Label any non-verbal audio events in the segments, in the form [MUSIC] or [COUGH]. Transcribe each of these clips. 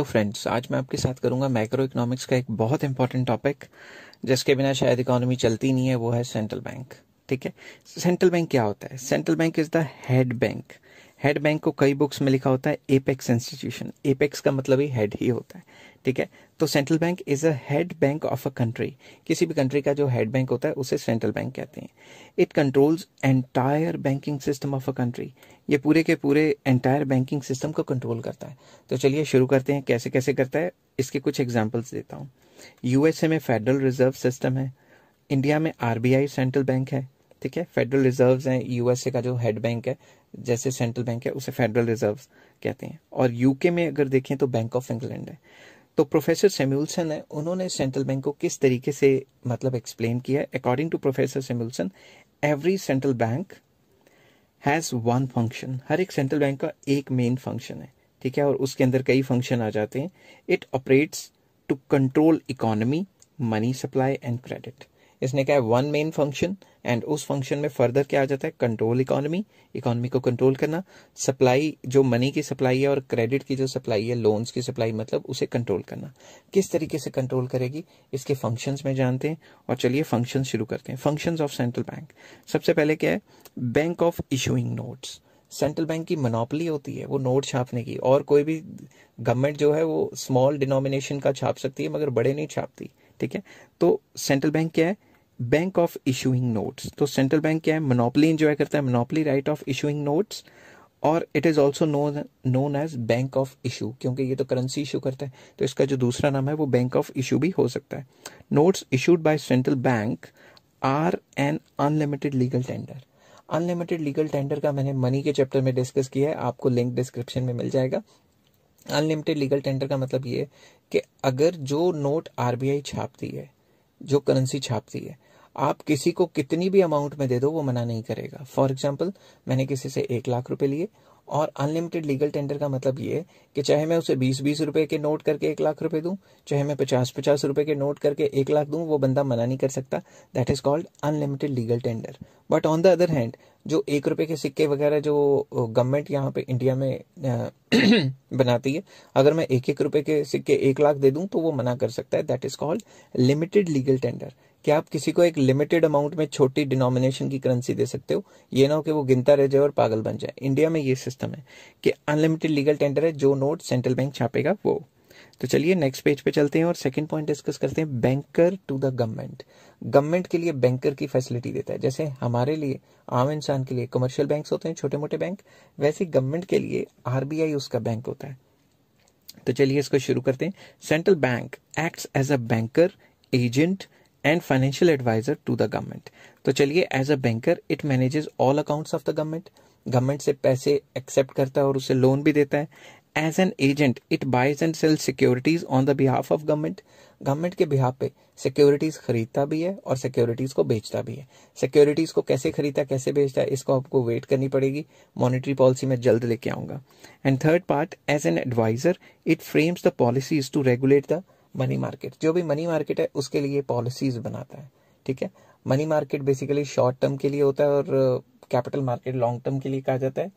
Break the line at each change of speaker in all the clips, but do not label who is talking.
Hello friends आज मैं आपके साथ करूंगा माइक्रो इकोनॉमिक्स का एक बहुत इंपॉर्टेंट टॉपिक जिसके बिना शायद इकोनॉमी चलती नहीं है वो है सेंट्रल बैंक ठीक है सेंट्रल बैंक क्या होता है central bank is the head bank head bank को कई बुक्स में लिखा होता है एपेक्स इंस्टीट्यूशन एपेक्स का मतलब ही हेड ही होता है ठीक है तो central bank is a head bank of a country किसी भी कंट्री का जो हेड बैंक होता है उसे सेंट्रल बैंक कहते हैं it controls entire banking system of a country ये पूरे के पूरे एंटायर बैंकिंग सिस्टम को कंट्रोल करता है तो चलिए शुरू करते हैं कैसे कैसे करता है इसके कुछ एग्जाम्पल्स देता हूँ यूएसए में फेडरल रिजर्व सिस्टम है इंडिया में आरबीआई सेंट्रल बैंक है ठीक है फेडरल रिजर्व है यूएसए का जो हेड बैंक है जैसे सेंट्रल बैंक है उसे फेडरल रिजर्व कहते हैं और यूके में अगर देखें तो बैंक ऑफ इंग्लैंड है तो प्रोफेसर सेम्यूलसन है उन्होंने सेंट्रल बैंक को किस तरीके से मतलब एक्सप्लेन किया according to professor Samuelson every central bank has one function हर एक सेंट्रल बैंक का एक मेन फंक्शन है ठीक है और उसके अंदर कई फंक्शन आ जाते हैं it operates to control economy money supply and credit इसने क्या है वन मेन फंक्शन एंड उस फंक्शन में फर्दर क्या आ जाता है कंट्रोल इकोनॉमी इकोनॉमी को कंट्रोल करना सप्लाई जो मनी की सप्लाई है और क्रेडिट की जो सप्लाई है लोन्स की सप्लाई मतलब उसे कंट्रोल करना किस तरीके से कंट्रोल करेगी इसके फंक्शन में जानते हैं और चलिए फंक्शन शुरू करते हैं फंक्शन ऑफ सेंट्रल बैंक सबसे पहले क्या है bank of issuing notes central bank की मनोपली होती है वो नोट छापने की और कोई भी गवर्नमेंट जो है वो स्मॉल डिनोमिनेशन का छाप सकती है मगर बड़े नहीं छापती ठीक है तो सेंट्रल बैंक क्या है बैंक ऑफ इशूइंग नोट्स तो सेंट्रल बैंक क्या है मोनोपली इंजॉय करता है monopoly right of issuing notes और it is also known known as bank of issue क्योंकि ये तो करेंसी इशू करता है तो इसका जो दूसरा नाम है वो बैंक ऑफ इशू भी हो सकता है notes issued by central bank are an unlimited legal tender unlimited legal tender का मैंने मनी के चैप्टर में डिस्कस किया है आपको लिंक डिस्क्रिप्शन में मिल जाएगा अनलिमिटेड लीगल टेंडर का मतलब ये कि अगर जो नोट आरबीआई छापती है जो करेंसी छापती है आप किसी को कितनी भी अमाउंट में दे दो वो मना नहीं करेगा फॉर एग्जाम्पल मैंने किसी से एक लाख रुपए लिए और अनलिमिटेड लीगल टेंडर का मतलब ये है कि चाहे मैं उसे बीस बीस रुपए के नोट करके एक लाख रुपए दूं चाहे मैं पचास पचास रुपए के नोट करके एक लाख दूं वो बंदा मना नहीं कर सकता that is called unlimited legal tender but on the other hand जो एक रुपए के सिक्के वगैरह जो गवर्नमेंट यहाँ पे इंडिया में [CLEARS THROAT] बनाती है अगर मैं एक एक रुपए के सिक्के एक लाख दे दूं तो वो मना कर सकता है that is called limited legal tender कि आप किसी को एक लिमिटेड अमाउंट में छोटी डिनोमिनेशन की करेंसी दे सकते हो ये ना हो कि वो गिनता रह जाए और पागल बन जाए इंडिया में ये सिस्टम है कि अनलिमिटेड लीगल टेंडर है जो नोट सेंट्रल बैंक छापेगा वो तो चलिए नेक्स्ट पेज पे चलते हैं और सेकंड पॉइंट डिस्कस करते हैं banker to the government government के लिए बैंकर की फैसिलिटी देता है जैसे हमारे लिए आम इंसान के लिए कमर्शियल बैंक होते हैं छोटे मोटे बैंक वैसे गवर्नमेंट के लिए आरबीआई उसका बैंक होता है तो चलिए इसको शुरू करते हैं central bank acts as a banker agent and financial advisor to the government तो चलिए as a banker it manages all accounts of the government government से पैसे एक्सेप्ट करता है और उसे लोन भी देता है as an agent it buys and sell securities on the behalf of government government के बिहाफ पे सिक्योरिटीज खरीदता भी है और सिक्योरिटीज को बेचता भी है सिक्योरिटीज को कैसे खरीदता कैसे बेचता है इसको आपको वेट करनी पड़ेगी मॉनिटरी पॉलिसी में जल्द लेके आऊंगा and third part as an advisor it frames the policies to regulate the money market जो भी मनी मार्केट है उसके लिए पॉलिसीज बनाता है ठीक है money market basically short term के लिए होता है और कैपिटल मार्केट लॉन्ग टर्म के लिए कहा जाता है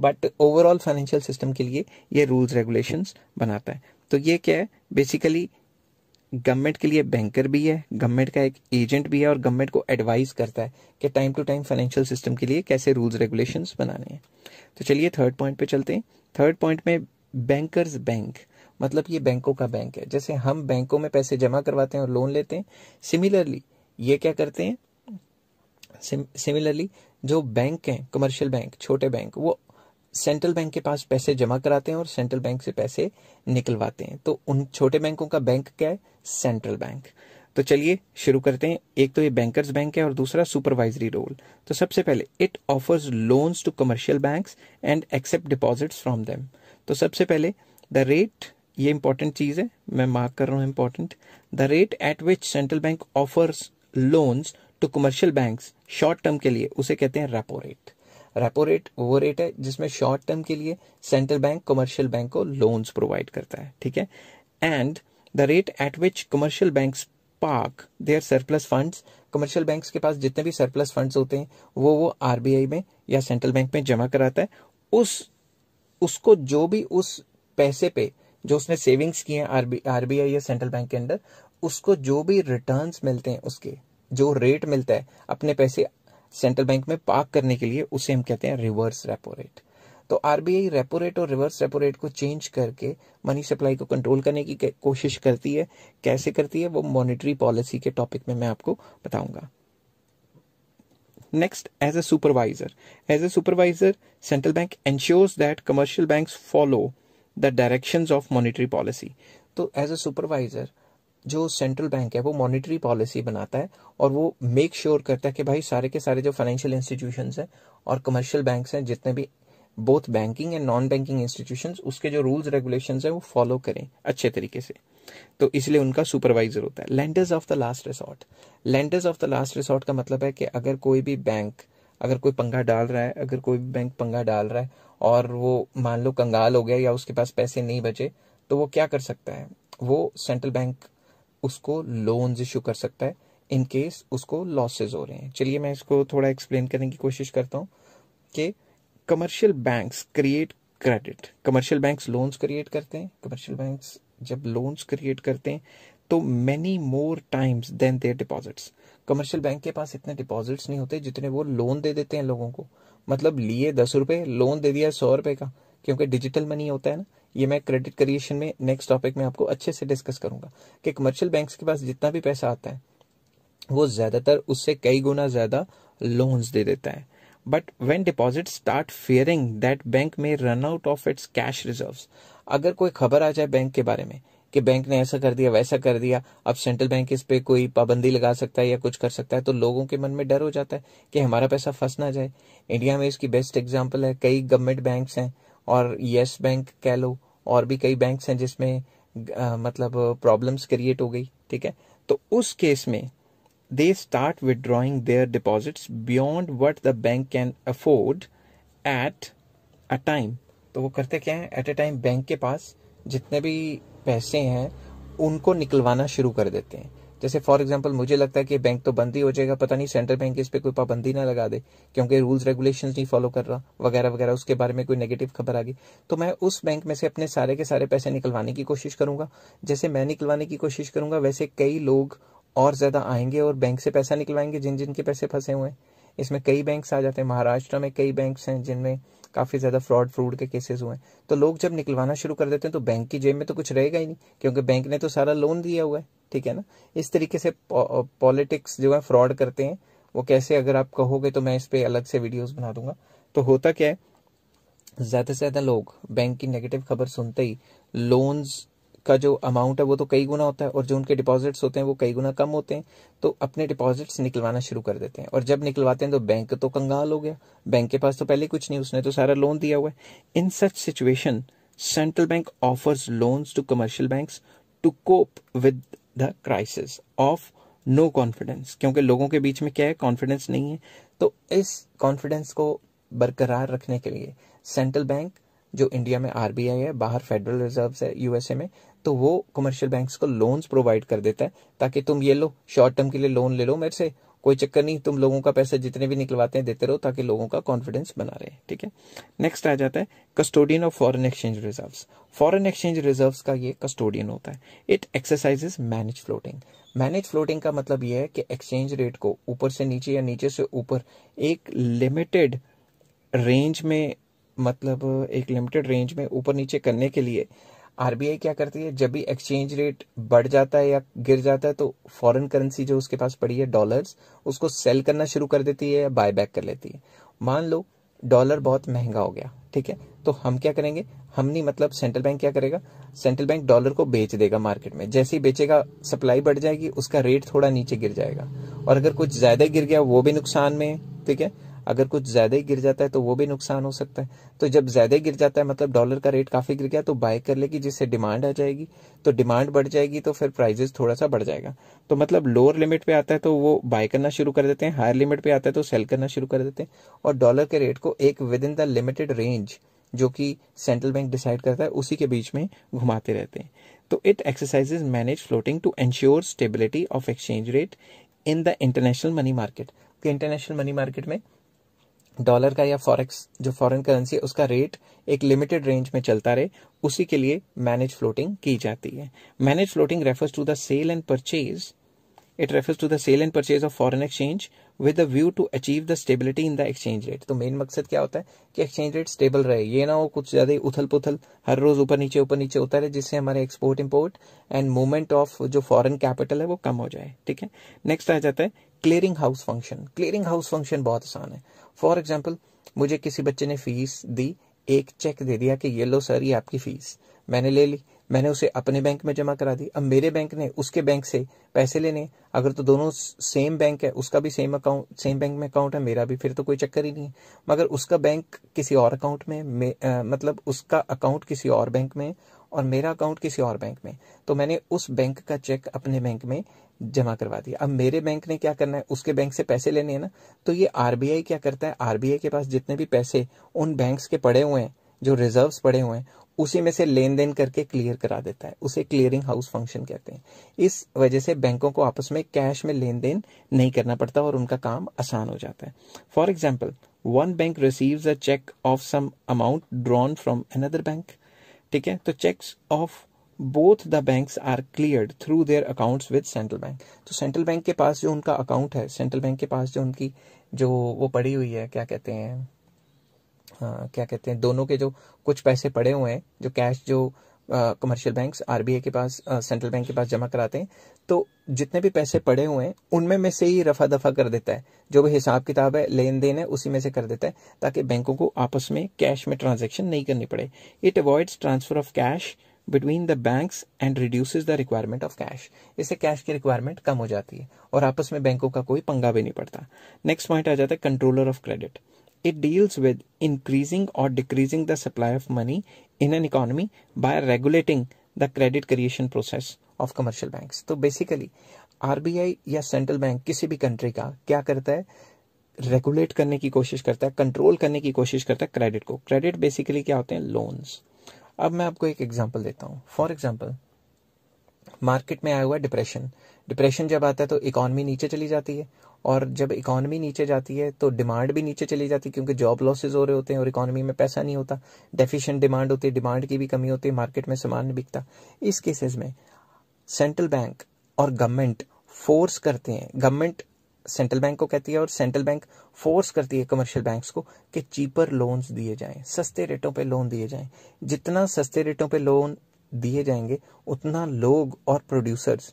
बट ओवरऑल फाइनेंशियल सिस्टम के लिए ये रूल्स रेगुलेशंस बनाता है तो ये क्या है बेसिकली गवर्नमेंट के लिए बैंकर भी है गवर्नमेंट का एक एजेंट भी है और गवर्नमेंट को एडवाइस करता है कि time to time financial system के लिए कैसे रूल्स रेगुलेशंस बनाने हैं तो चलिए थर्ड पॉइंट पे चलते हैं थर्ड पॉइंट में बैंकर्स बैंक मतलब ये बैंकों का बैंक है जैसे हम बैंकों में पैसे जमा करवाते हैं और लोन लेते हैं सिमिलरली ये क्या करते हैं सिमिलरली जो बैंक हैं कमर्शियल बैंक छोटे बैंक वो सेंट्रल बैंक के पास पैसे जमा कराते हैं और सेंट्रल बैंक से पैसे निकलवाते हैं तो उन छोटे बैंकों का बैंक क्या है सेंट्रल बैंक तो चलिए शुरू करते हैं एक तो ये बैंकर्स बैंक है और दूसरा सुपरवाइजरी रोल तो सबसे पहले it offers loans to commercial banks and accept deposits from them तो सबसे पहले द रेट ये इंपॉर्टेंट चीज है मैं मार्क कर रहा हूं important the rate at which central bank offers loans to commercial bank short term के लिए उसे कहते हैं रेपो रेट रेपो रेट वो रेट है जिसमें शॉर्ट टर्म के लिए सेंट्रल बैंक कमर्शियल बैंक को लोन्स प्रोवाइड करता है ठीक है and the rate at which commercial bank park their surplus fund commercial bank के पास जितने भी सरप्लस फंड होते हैं वो वो आरबीआई में या सेंट्रल बैंक में जमा कराता है उस उसको जो भी उस पैसे पे जो उसने सेविंग्स किए हैं आरबीआई या सेंट्रल बैंक के अंदर उसको जो भी रिटर्न्स मिलते हैं उसके जो रेट मिलता है अपने पैसे सेंट्रल बैंक में पार्क करने के लिए उसे हम कहते हैं रिवर्स रेपो रेट तो आरबीआई रेपो रेट और रिवर्स रेपो रेट को चेंज करके मनी सप्लाई को कंट्रोल करने की कोशिश करती है कैसे करती है वो मॉनेटरी पॉलिसी के टॉपिक में मैं आपको बताऊंगा next as a supervisor as a supervisor central bank ensures that commercial bank follow the direction of monetary policy तो एज अ सुपरवाइजर जो सेंट्रल बैंक है वो मॉनिटरी पॉलिसी बनाता है और वो मेक श्योर sure करता है कि भाई सारे के सारे जो फाइनेंशियल इंस्टीट्यूशन हैं और कमर्शियल बैंक हैं जितने भी both banking and non banking institution उसके जो रूल्स रेगुलेशन है वो फॉलो करें अच्छे तरीके से तो इसलिए उनका सुपरवाइजर होता है lenders of the last resort lenders of the last resort का मतलब है कि अगर कोई भी बैंक अगर कोई पंगा डाल रहा है अगर कोई बैंक पंगा डाल रहा है और वो मान लो कंगाल हो गया या उसके पास पैसे नहीं बचे तो वो क्या कर सकता है वो सेंट्रल बैंक उसको लोन्स इशू कर सकता है इन केस उसको लॉसेस हो रहे हैं चलिए मैं इसको थोड़ा एक्सप्लेन करने की कोशिश करता हूँ कि commercial banks create credit commercial banks loans create करते हैं कमर्शियल बैंक्स जब लोन्स क्रिएट करते हैं तो many more times than their deposits commercial bank के पास इतने डिपॉजिट्स नहीं होते जितने वो लोन दे देते हैं लोगों को मतलब लिए दस रुपए लोन दे दिया सौ रुपए का क्योंकि डिजिटल मनी होता है ना ये मैं क्रेडिट क्रिएशन में नेक्स्ट टॉपिक में आपको अच्छे से डिस्कस करूंगा कि कमर्शियल बैंक्स के पास जितना भी पैसा आता है वो ज़्यादातर उससे कई गुना ज़्यादा लोन्स दे देता है but when deposit start fearing that bank में run out of its cash reserve अगर कोई खबर आ जाए बैंक के बारे में कि बैंक ने ऐसा कर दिया वैसा कर दिया अब सेंट्रल बैंक इस पर कोई पाबंदी लगा सकता है या कुछ कर सकता है तो लोगों के मन में डर हो जाता है कि हमारा पैसा फंस ना जाए इंडिया में इसकी बेस्ट एग्जाम्पल है कई गवर्नमेंट बैंक हैं और येस बैंक कह लो और भी कई बैंक हैं जिसमें मतलब प्रॉब्लम्स क्रिएट हो गई ठीक है तो उस केस में they start withdrawing their deposits beyond what the bank can afford at a time तो वो करते क्या है एट अ टाइम बैंक के पास जितने भी पैसे हैं उनको निकलवाना शुरू कर देते हैं जैसे फॉर एग्जाम्पल मुझे लगता है कि बैंक तो बंद ही हो जाएगा पता नहीं सेंट्रल बैंक इस पर कोई पाबंदी ना लगा दे क्योंकि रूल्स रेगुलेशन नहीं फॉलो कर रहा वगैरह वगैरह उसके बारे में कोई नेगेटिव खबर आ गई तो मैं उस बैंक में से अपने सारे के सारे पैसे निकलवाने की कोशिश करूंगा जैसे मैं निकलवाने की कोशिश करूंगा वैसे कई लोग और ज्यादा आएंगे और बैंक से पैसा निकलवाएंगे जिन जिनके पैसे फंसे हुए हैं इसमें कई बैंक आ जाते हैं महाराष्ट्र में कई बैंक हैं जिनमें काफ़ी ज़्यादा फ्रॉड फ्रूड के केसेस हुए हैं तो लोग जब निकलवाना शुरू कर देते हैं तो बैंक की जेब में तो कुछ रहेगा ही नहीं क्योंकि बैंक ने तो सारा लोन दिया हुआ है ठीक है ना इस तरीके से पॉलिटिक्स जो है फ्रॉड करते हैं वो कैसे अगर आप कहोगे तो मैं इस पर अलग से वीडियोज़ बना दूंगा तो होता क्या है ज़्यादा से ज़्यादा लोग बैंक की नेगेटिव खबर सुनते ही लोन्स का जो अमाउंट है वो तो कई गुना होता है और जो उनके डिपॉजिट्स होते हैं वो कई गुना कम होते हैं तो अपने डिपॉजिट्स निकलवाना शुरू कर देते हैं और जब निकलवाते हैं तो बैंक तो कंगाल हो गया बैंक के पास तो पहले कुछ नहीं उसने तो सारा लोन दिया हुआ है in such situation central bank offers loans to commercial banks to cope with the crisis of no confidence क्योंकि लोगों के बीच में क्या है कॉन्फिडेंस नहीं है तो इस कॉन्फिडेंस को बरकरार रखने के लिए सेंट्रल बैंक जो इंडिया में आरबीआई है बाहर फेडरल रिजर्व है यूएसए में तो वो कमर्शियल बैंक्स को लोन्स प्रोवाइड कर देता है ताकि तुम ये लो शॉर्ट टर्म के लिए लोन ले लो मेरे से कोई चक्कर नहीं तुम लोगों का पैसा जितने भी निकलवाते हैं देते रहो ताकि लोगों का कॉन्फिडेंस बना रहे ठीक है नेक्स्ट आ जाता है custodian of foreign exchange reserves foreign exchange reserves का ये कस्टोडियन होता है it exercises manage floating manage floating का मतलब ये है कि एक्सचेंज रेट को ऊपर से नीचे या नीचे से ऊपर एक लिमिटेड रेंज में मतलब एक लिमिटेड रेंज में ऊपर नीचे करने के लिए आरबीआई क्या करती है जब भी एक्सचेंज रेट बढ़ जाता है या गिर जाता है तो फॉरेन करेंसी जो उसके पास पड़ी है डॉलर्स उसको सेल करना शुरू कर देती है या बाय बैक कर लेती है मान लो डॉलर बहुत महंगा हो गया ठीक है तो हम क्या करेंगे हम नहीं मतलब सेंट्रल बैंक क्या करेगा सेंट्रल बैंक डॉलर को बेच देगा मार्केट में जैसे ही बेचेगा सप्लाई बढ़ जाएगी उसका रेट थोड़ा नीचे गिर जाएगा और अगर कुछ ज्यादा गिर गया वो भी नुकसान में ठीक है अगर कुछ ज़्यादा ही गिर जाता है तो वो भी नुकसान हो सकता है तो जब ज़्यादा गिर जाता है मतलब डॉलर का रेट काफ़ी गिर गया तो बाय कर लेगी जिससे डिमांड आ जाएगी तो डिमांड बढ़ जाएगी तो फिर प्राइजेस थोड़ा सा बढ़ जाएगा तो मतलब लोअर लिमिट पे आता है तो वो बाय करना शुरू कर देते हैं हायर लिमिट पे आता है तो सेल करना शुरू कर देते हैं और डॉलर के रेट को एक within the limited range जो कि सेंट्रल बैंक डिसाइड करता है उसी के बीच में घुमाते रहते हैं तो it exercises manage floating to ensure stability of exchange rate in the international money market international money market में डॉलर का या फॉरेक्स जो फॉरेन करेंसी है उसका रेट एक लिमिटेड रेंज में चलता रहे उसी के लिए मैनेज फ्लोटिंग की जाती है manage floating refers to the sale and purchase it refers to the sale and purchase of foreign exchange with a view to achieve the stability in the exchange rate तो main मकसद क्या होता है कि exchange rate stable रहे ये ना हो कुछ ज्यादा उथल पुथल हर रोज ऊपर नीचे ऊपर नीचे होता रहे जिससे हमारे export import and movement of जो फॉरन कैपिटल है वो कम हो जाए ठीक है नेक्स्ट आ जाता है clearing house function clearing house function बहुत आसान है फॉर एग्जाम्पल मुझे किसी बच्चे ने फीस दी एक चेक दे दिया कि ये लो सर ये आपकी फीस मैंने ले ली मैंने उसे अपने बैंक में जमा करा दी अब मेरे बैंक ने उसके बैंक से पैसे लेने अगर तो दोनों सेम बैंक है उसका भी सेम अकाउंट सेम बैंक में अकाउंट है मेरा भी फिर तो कोई चक्कर ही नहीं है मगर उसका बैंक किसी और अकाउंट में, में आ, मतलब उसका अकाउंट किसी और बैंक में और मेरा अकाउंट किसी और बैंक में तो मैंने उस बैंक का चेक अपने बैंक में जमा करवा दिया अब मेरे बैंक ने क्या करना है उसके बैंक से पैसे लेने हैं ना तो ये आरबीआई क्या करता है आरबीआई के पास जितने भी पैसे उन बैंक्स के पड़े हुए हैं जो रिजर्व्स पड़े हुए हैं उसी में से लेन देन करके क्लियर करा देता है उसे क्लियरिंग हाउस फंक्शन कहते हैं इस वजह से बैंकों को आपस में कैश में लेन देन नहीं करना पड़ता और उनका काम आसान हो जाता है for example one bank receive a cheque of some amount drawn from another bank ठीक है तो cheques of both the banks are cleared through their accounts with central bank तो सेंट्रल बैंक के पास जो उनका अकाउंट है सेंट्रल बैंक के पास जो उनकी जो वो पड़ी हुई है क्या कहते हैं हाँ क्या कहते हैं दोनों के जो कुछ पैसे पड़े हुए हैं जो कैश जो कमर्शियल बैंक्स आरबीआई के पास सेंट्रल बैंक के पास जमा कराते हैं तो जितने भी पैसे पड़े हुए हैं उनमें में से ही रफा दफा कर देता है जो भी हिसाब किताब है लेन देन है उसी में से कर देता है ताकि बैंकों को आपस में कैश में ट्रांजेक्शन नहीं करनी पड़े it avoids transfer of cash between the banks and reduce the requirement of cash इससे कैश की रिक्वायरमेंट कम हो जाती है और आपस में बैंकों का कोई पंगा भी नहीं पड़ता नेक्स्ट पॉइंट आ जाता है controller of credit it deals with increasing और decreasing the supply of money in an economy by regulating the credit creation process of commercial banks. तो basically आरबीआई या सेंट्रल बैंक किसी भी कंट्री का क्या करता है रेगुलेट करने की कोशिश करता है कंट्रोल करने की कोशिश करता है क्रेडिट को क्रेडिट बेसिकली क्या होते हैं लोन्स अब मैं आपको एक एग्जांपल देता हूँ फॉर एग्जांपल मार्केट में आया हुआ डिप्रेशन डिप्रेशन जब आता है तो इकॉनमी नीचे चली जाती है और जब इकॉनमी नीचे जाती है तो डिमांड भी नीचे चली जाती है क्योंकि जॉब लॉसेज हो रहे होते हैं और इकॉनमी में पैसा नहीं होता डेफिशिएंट डिमांड होती है डिमांड की भी कमी होती है मार्केट में सामान नहीं बिकता इस केसेस में सेंट्रल बैंक और गवर्नमेंट फोर्स करते हैं गवर्नमेंट सेंट्रल बैंक को कहती है और सेंट्रल बैंक फोर्स करती है कमर्शियल बैंक को कि चीपर लोन्स दिए जाएं सस्ते रेटों पर लोन दिए जाएं जितना सस्ते रेटों पर लोन दिए जाएंगे उतना लोग और producers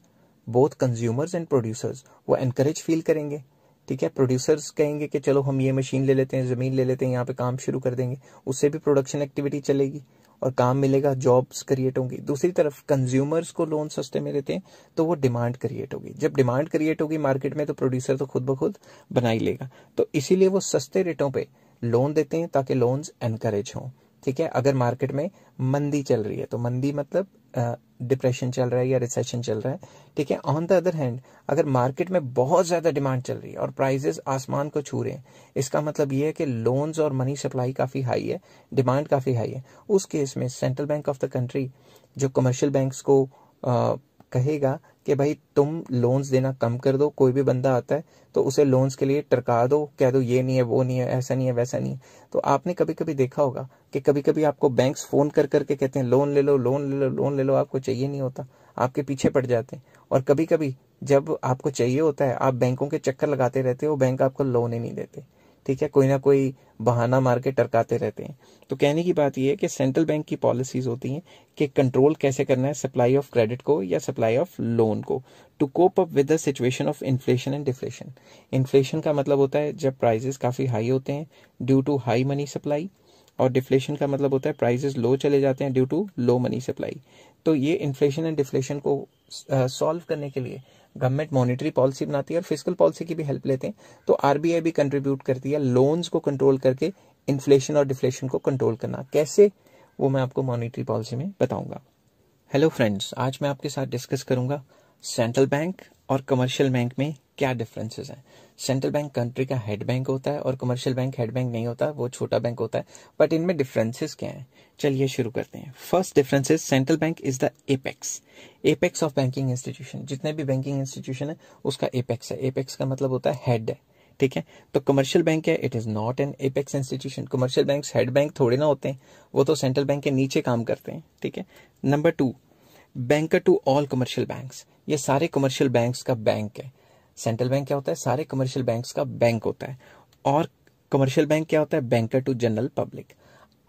both consumers and producers वो एनकरेज फील करेंगे ठीक है प्रोड्यूसर्स कहेंगे कि चलो हम ये मशीन ले लेते हैं ज़मीन ले लेते हैं यहाँ पे काम शुरू कर देंगे उससे भी प्रोडक्शन एक्टिविटी चलेगी और काम मिलेगा जॉब्स क्रिएट होंगी दूसरी तरफ कंज्यूमर्स को लोन सस्ते में देते हैं तो वो डिमांड क्रिएट होगी जब डिमांड क्रिएट होगी मार्केट में तो प्रोड्यूसर तो खुद ब खुद बनाई लेगा तो इसीलिए वो सस्ते रेटों पर लोन देते हैं ताकि लोन्स एनकरेज हों ठीक है अगर मार्केट में मंदी चल रही है तो मंदी मतलब डिप्रेशन चल रहा है या रिसेशन चल रहा है ठीक है ऑन द अदर हैंड अगर मार्केट में बहुत ज्यादा डिमांड चल रही है और प्राइजेस आसमान को छू रहे हैं इसका मतलब यह है कि लोन्स और मनी सप्लाई काफी हाई है डिमांड काफी हाई है उस केस में central bank of the country जो कमर्शियल बैंक को कहेगा कि भाई तुम लोन्स देना कम कर दो कोई भी बंदा आता है तो उसे लोन्स के लिए टरका दो कह दो ये नहीं है वो नहीं है ऐसा नहीं है वैसा नहीं है तो आपने कभी कभी देखा होगा कि कभी कभी आपको बैंक्स फोन कर करके कहते हैं लोन ले लो लोन ले लो लोन ले लो आपको चाहिए नहीं होता आपके पीछे पड़ जाते हैं और कभी कभी जब आपको चाहिए होता है आप बैंकों के चक्कर लगाते रहते हो बैंक आपको लोन ही नहीं देते ठीक है कोई ना कोई बहाना मार के टरकाते रहते हैं तो कहने की बात यह है कि सेंट्रल बैंक की पॉलिसीज होती हैं कि कंट्रोल कैसे करना है सप्लाई ऑफ क्रेडिट को या सप्लाई ऑफ लोन को to cope up with the situation of inflation and deflation inflation का मतलब होता है जब प्राइजेस काफ़ी हाई होते हैं due to high money supply और डिफ्लेशन का मतलब होता है प्राइजेस लो चले जाते हैं due to low money supply तो ये इन्फ्लेशन एंड डिफ्लेशन को सॉल्व करने के लिए गवर्नमेंट मॉनिटरी पॉलिसी बनाती है और फिजिकल पॉलिसी की भी हेल्प लेते हैं तो आरबीआई भी कंट्रीब्यूट करती है लोन्स को कंट्रोल करके इन्फ्लेशन और डिफ्लेशन को कंट्रोल करना कैसे वो मैं आपको मॉनिटरी पॉलिसी में बताऊंगा हेलो फ्रेंड्स आज मैं आपके साथ डिस्कस करूंगा सेंट्रल बैंक और कमर्शियल बैंक में क्या डिफरेंसेस हैं सेंट्रल बैंक कंट्री का हेड बैंक होता है और कमर्शियल बैंक हेड बैंक नहीं होता वो छोटा बैंक होता है बट इनमें डिफरेंसेस क्या हैं चलिए शुरू करते हैं first difference is central bank is the apex apex of banking institution जितने भी बैंकिंग इंस्टीट्यूशन है उसका एपेक्स है एपेक्स का मतलब होता है हेड है ठीक है तो कमर्शियल बैंक है it is not an apex institution commercial bank head bank थोड़े ना होते हैं वो तो सेंट्रल बैंक के नीचे काम करते हैं ठीक है number two banker to all commercial banks ये सारे कमर्शियल बैंक्स का बैंक है सेंट्रल बैंक क्या होता है सारे कमर्शियल बैंक्स का बैंक होता है और कमर्शियल बैंक क्या होता है बैंकर टू जनरल पब्लिक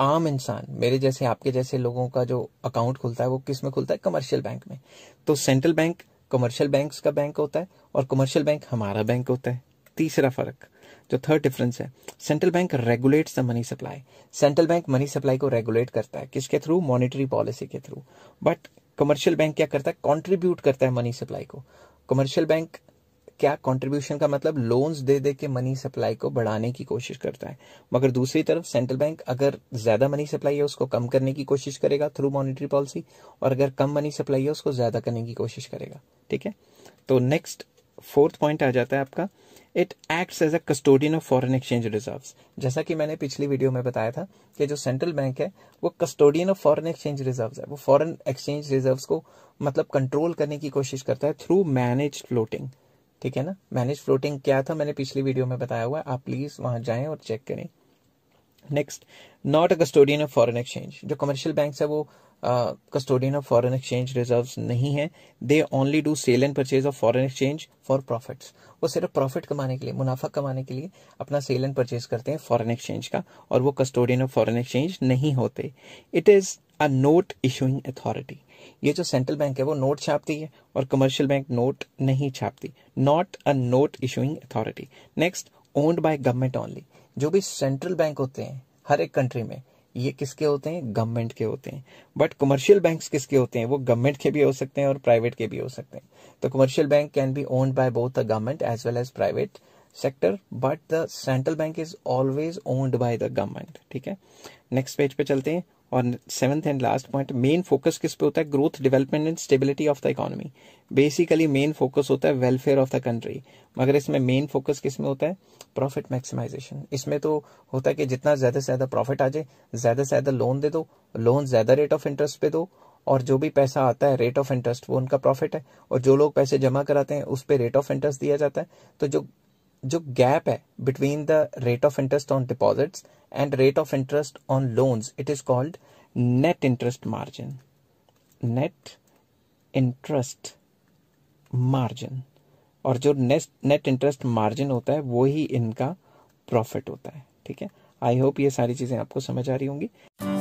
आम इंसान मेरे जैसे आपके जैसे लोगों का जो अकाउंट खुलता है वो किस में खुलता है कमर्शियल बैंक में तो सेंट्रल बैंक कमर्शियल बैंक का बैंक होता है और कमर्शियल बैंक हमारा बैंक होता है तीसरा फर्क जो थर्ड डिफरेंस है central bank regulates the money supply central bank money supply को रेगुलेट करता है किसके थ्रू मॉनेटरी पॉलिसी के थ्रू बट कमर्शियल बैंक क्या करता है कंट्रीब्यूट करता है मनी सप्लाई को कमर्शियल बैंक क्या कंट्रीब्यूशन का मतलब लोन्स दे दे के मनी सप्लाई को बढ़ाने की कोशिश करता है मगर दूसरी तरफ सेंट्रल बैंक अगर ज्यादा मनी सप्लाई है उसको कम करने की कोशिश करेगा थ्रू मॉनिटरी पॉलिसी और अगर कम मनी सप्लाई है उसको ज्यादा करने की कोशिश करेगा ठीक है तो नेक्स्ट फोर्थ पॉइंट आ जाता है आपका it acts as a custodian of foreign exchange reserves जैसा कि मैंने पिछली वीडियो में बताया था कि जो सेंट्रल बैंक है वो custodian of foreign exchange reserves है वो फॉरेन एक्सचेंज रिजर्व्स को मतलब कंट्रोल करने की कोशिश करता है थ्रू मैनेज फ्लोटिंग ठीक है ना मैनेज फ्लोटिंग क्या था मैंने पिछली वीडियो में बताया हुआ है आप प्लीज वहां जाएं और चेक करें next not a custodian of foreign exchange जो कमर्शियल बैंक है वो custodian of foreign exchange reserve नहीं है they only do sale and purchase of foreign exchange for profit वो सिर्फ प्रॉफिट कमाने के लिए मुनाफा कमाने के लिए अपना सेल एंड परचेज करते हैं फॉरेन एक्सचेंज का और वो कस्टोडियन ऑफ फॉरेन एक्सचेंज नहीं होते it is a note issuing authority ये जो सेंट्रल बैंक है वो नोट छापती है और कमर्शियल बैंक नोट नहीं छापती not a note issuing authority next owned by government only जो भी सेंट्रल बैंक होते हैं हर एक कंट्री में ये किसके होते हैं गवर्नमेंट के होते हैं बट कमर्शियल बैंक्स किसके होते हैं वो गवर्नमेंट के भी हो सकते हैं और प्राइवेट के भी हो सकते हैं तो commercial bank can be owned by both the government as well as private sector but the central bank is always owned by the government ठीक है नेक्स्ट पेज पे चलते हैं और seventh and last point main focus किस पे होता है growth development and stability of the economy basically main focus होता है वेलफेयर ऑफ द कंट्री मगर इसमें मेन फोकस किस में होता है प्रॉफिट मैक्सिमाइजेशन इसमें तो होता है कि जितना ज़्यादा से ज़्यादा प्रॉफिट आ जाए ज़्यादा से ज़्यादा लोन दे दो लोन ज़्यादा रेट ऑफ इंटरेस्ट पे दो और जो भी पैसा आता है रेट ऑफ इंटरेस्ट वो उनका प्रॉफिट है और जो लोग पैसे जमा कराते हैं उस पर रेट ऑफ इंटरेस्ट दिया जाता है तो जो जो गैप है between the rate of interest on deposits and rate of interest on loans it is called net interest margin net interest margin और जो नेट नेट इंटरेस्ट मार्जिन होता है वो ही इनका प्रॉफिट होता है ठीक है आई होप ये सारी चीजें आपको समझ आ रही होंगी